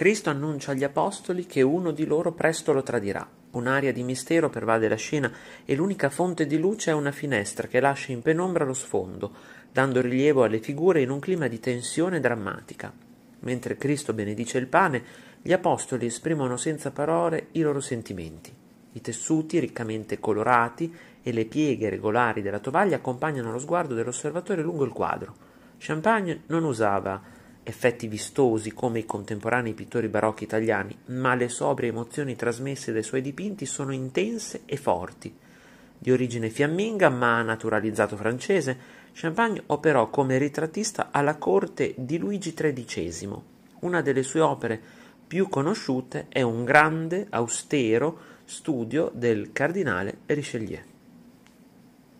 Cristo annuncia agli apostoli che uno di loro presto lo tradirà. Un'aria di mistero pervade la scena e l'unica fonte di luce è una finestra che lascia in penombra lo sfondo, dando rilievo alle figure in un clima di tensione drammatica. Mentre Cristo benedice il pane, gli apostoli esprimono senza parole i loro sentimenti. I tessuti riccamente colorati e le pieghe regolari della tovaglia accompagnano lo sguardo dell'osservatore lungo il quadro. Champagne non usava effetti vistosi come i contemporanei pittori barocchi italiani, ma le sobrie emozioni trasmesse dai suoi dipinti sono intense e forti. Di origine fiamminga ma naturalizzato francese, Champagne operò come ritrattista alla corte di Luigi XIII. Una delle sue opere più conosciute è un grande, austero studio del cardinale Richelieu.